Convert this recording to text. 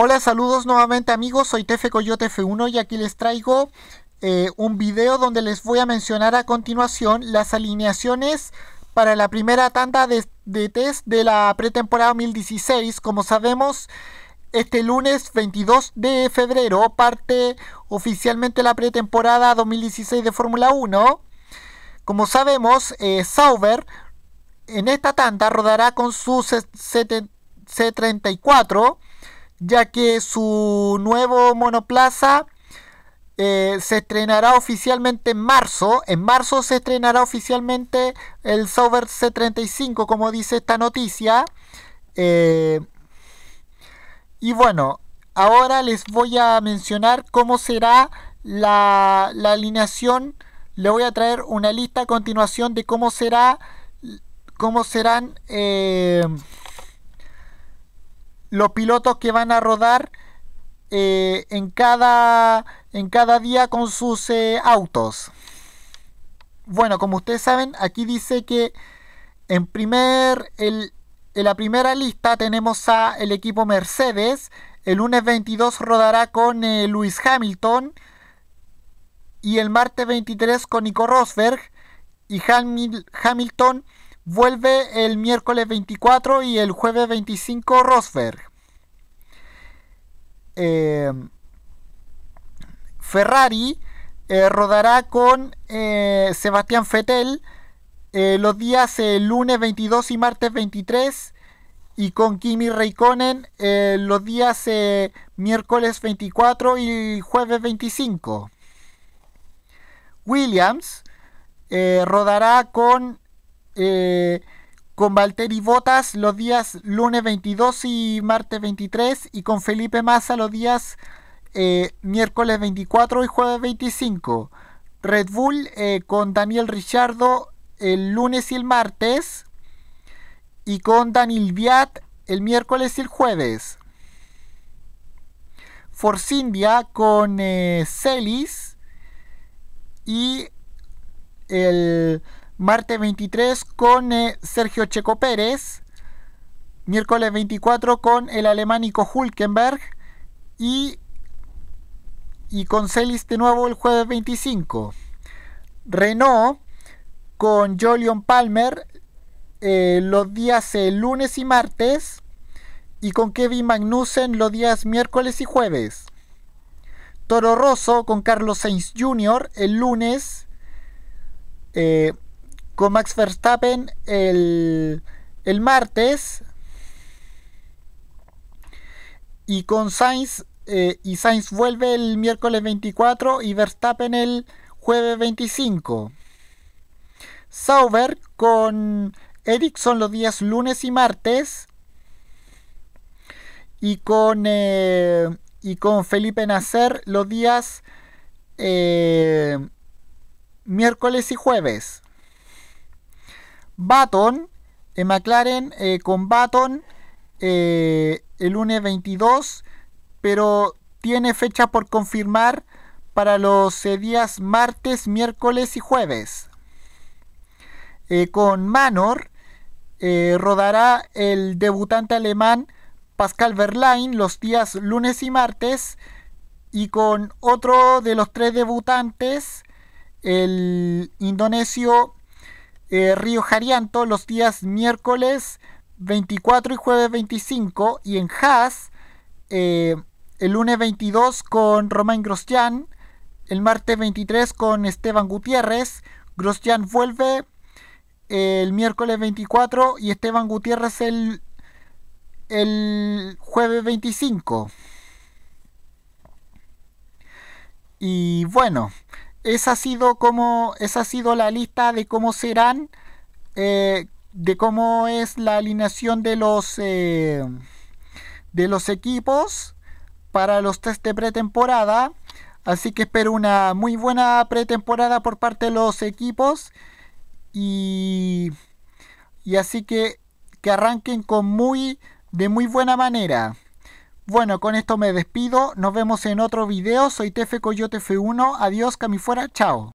Hola, saludos nuevamente amigos, soy Tefe Coyote F1 y aquí les traigo eh, un video donde les voy a mencionar a continuación las alineaciones para la primera tanda de, test de la pretemporada 2016. Como sabemos, este lunes 22 de febrero parte oficialmente la pretemporada 2016 de Fórmula 1. Como sabemos, eh, Sauber en esta tanda rodará con su C34 ya que su nuevo monoplaza eh, se estrenará oficialmente en marzo. En marzo se estrenará oficialmente el Sauber C35, como dice esta noticia. Eh, y bueno, ahora les voy a mencionar cómo será la, alineación. Le voy a traer una lista a continuación de cómo será, cómo serán. Eh, los pilotos que van a rodar eh, en, cada, en cada día con sus eh, autos. Bueno, como ustedes saben, aquí dice que en, primer, la primera lista tenemos a el equipo Mercedes. El lunes 22 rodará con eh, Luis Hamilton y el martes 23 con Nico Rosberg. Y Hamilton vuelve el miércoles 24 y el jueves 25 Rosberg. Eh, Ferrari eh, rodará con eh, Sebastián Fettel los días lunes 22 y martes 23 y con Kimi Raikkonen los días miércoles 24 y jueves 25. Williams rodará con con Valtteri Botas los días lunes 22 y martes 23 y con Felipe Massa los días eh, miércoles 24 y jueves 25. Red Bull eh, con Daniel Richardo el lunes y el martes y con Daniel Viat el miércoles y el jueves. Force India con eh, Celis y el Martes 23 con eh, Sergio Checo Pérez. Miércoles 24 con el alemánico Hulkenberg. Y, y con Celis de nuevo el jueves 25. Renault con Jolyon Palmer eh, los días el eh, lunes y martes y con Kevin Magnussen los días miércoles y jueves. Toro Rosso con Carlos Sainz Jr. el lunes con Max Verstappen el, martes y con Sainz eh, y Sainz vuelve el miércoles 24 y Verstappen el jueves 25. Sauber con Ericsson los días lunes y martes y con eh, y con Felipe Nacer los días eh, miércoles y jueves. Baton, eh, McLaren eh, con Baton eh, el lunes 22, pero tiene fecha por confirmar para los días martes, miércoles y jueves. con Manor rodará el debutante alemán Pascal Verlaine los días lunes y martes y con otro de los tres debutantes, el indonesio eh, Río Jarianto los días miércoles 24 y jueves 25 y en Haas eh, el lunes 22 con Romain Grosjean, el martes 23 con Esteban Gutiérrez, Grosjean vuelve eh, el miércoles 24 y Esteban Gutiérrez el, el jueves 25. Y bueno, esa ha sido como ha sido la lista de cómo serán eh, de cómo es la alineación de los eh, de los equipos para los test de pretemporada así que espero una muy buena pretemporada por parte de los equipos y, y así que que arranquen con muy de muy buena manera bueno, con esto me despido. Nos vemos en otro video. Soy Tefe Coyote F1. Adiós, Camifuera. Chao.